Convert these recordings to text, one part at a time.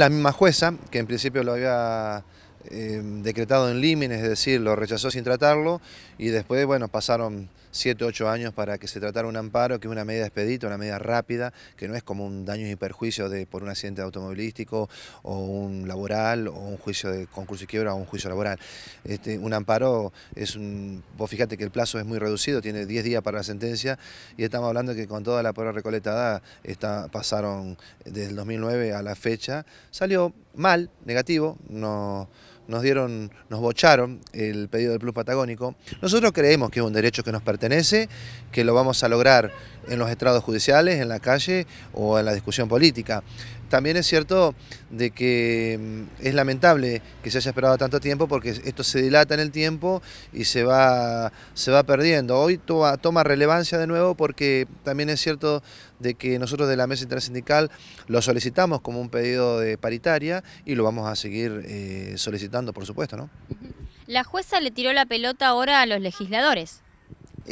La misma jueza, que en principio lo había Em, decretado en límites, es decir, lo rechazó sin tratarlo y después, bueno, pasaron 7, 8 años para que se tratara un amparo, que es una medida expedita, una medida rápida, que no es como un daño y perjuicio de, por un accidente automovilístico o un laboral o un juicio de concurso y quiebra o un juicio laboral. Este, un amparo es un... Vos fíjate que el plazo es muy reducido, tiene 10 días para la sentencia y estamos hablando que con toda la prueba recolectada pasaron desde el 2009 a la fecha. Salió mal, negativo, no nos dieron, nos bocharon el pedido del Plus Patagónico. Nosotros creemos que es un derecho que nos pertenece, que lo vamos a lograr en los estrados judiciales, en la calle o en la discusión política. También es cierto de que mm, es lamentable que se haya esperado tanto tiempo porque esto se dilata en el tiempo y se va, se va perdiendo. Hoy toma, relevancia de nuevo porque también es cierto de que nosotros de la mesa intersindical lo solicitamos como un pedido de paritaria y lo vamos a seguir eh, solicitando por supuesto, ¿no? La jueza le tiró la pelota ahora a los legisladores.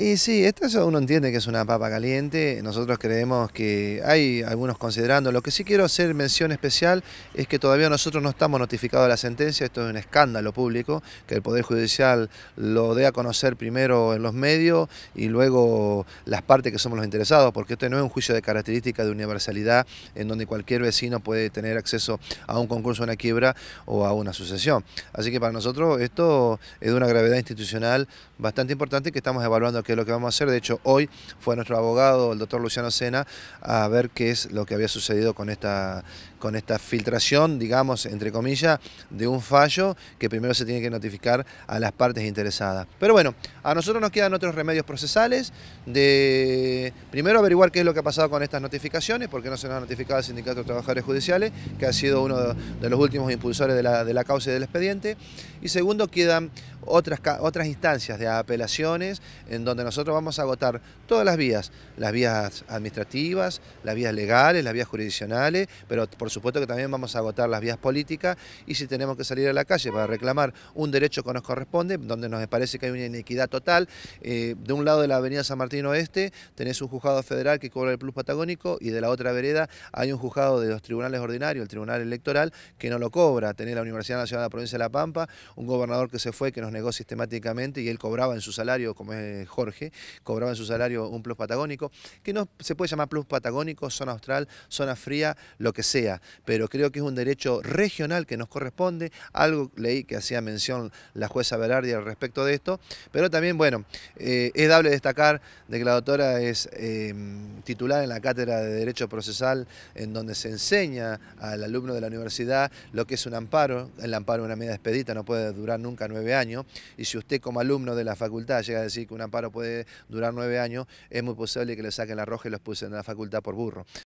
Y sí, esto uno entiende que es una papa caliente, nosotros creemos que hay algunos considerando. Lo que sí quiero hacer mención especial es que todavía nosotros no estamos notificados de la sentencia, esto es un escándalo público, que el Poder Judicial lo dé a conocer primero en los medios y luego las partes que somos los interesados, porque esto no es un juicio de característica de universalidad en donde cualquier vecino puede tener acceso a un concurso, a una quiebra o a una sucesión. Así que para nosotros esto es de una gravedad institucional bastante importante que estamos evaluando que es lo que vamos a hacer. De hecho, hoy fue nuestro abogado, el doctor Luciano Sena, a ver qué es lo que había sucedido con esta con esta filtración, digamos, entre comillas, de un fallo que primero se tiene que notificar a las partes interesadas. Pero bueno, a nosotros nos quedan otros remedios procesales de primero averiguar qué es lo que ha pasado con estas notificaciones, porque no se nos ha notificado al Sindicato de Trabajadores Judiciales, que ha sido uno de los últimos impulsores de la, causa y del expediente. Y segundo, quedan otras, otras instancias de apelaciones en donde nosotros vamos a agotar todas las vías, las vías administrativas, las vías legales, las vías jurisdiccionales, pero por supuesto que también vamos a agotar las vías políticas y si tenemos que salir a la calle para reclamar un derecho que nos corresponde, donde nos parece que hay una inequidad total, eh, de un lado de la avenida San Martín Oeste tenés un juzgado federal que cobra el plus patagónico y de la otra vereda hay un juzgado de los tribunales ordinarios, el tribunal electoral, que no lo cobra, tenés la Universidad Nacional de la Provincia de La Pampa, un gobernador que se fue, que nos negó sistemáticamente y él cobraba en su salario, como es eh, Jorge, cobraba en su salario un plus patagónico, que no se puede llamar plus patagónico, zona austral, zona fría, lo que sea pero creo que es un derecho regional que nos corresponde, algo leí que hacía mención la jueza Berardi al respecto de esto, pero también, bueno, eh, es dable destacar de que la doctora es em, titular en la Cátedra de Derecho Procesal, en donde se enseña al alumno de la universidad lo que es un amparo, el amparo es una medida expedita, no puede durar nunca nueve años, y si usted como alumno de la facultad llega a decir que un amparo puede durar nueve años, es muy posible que le saquen la roja y los puse en la facultad por burro.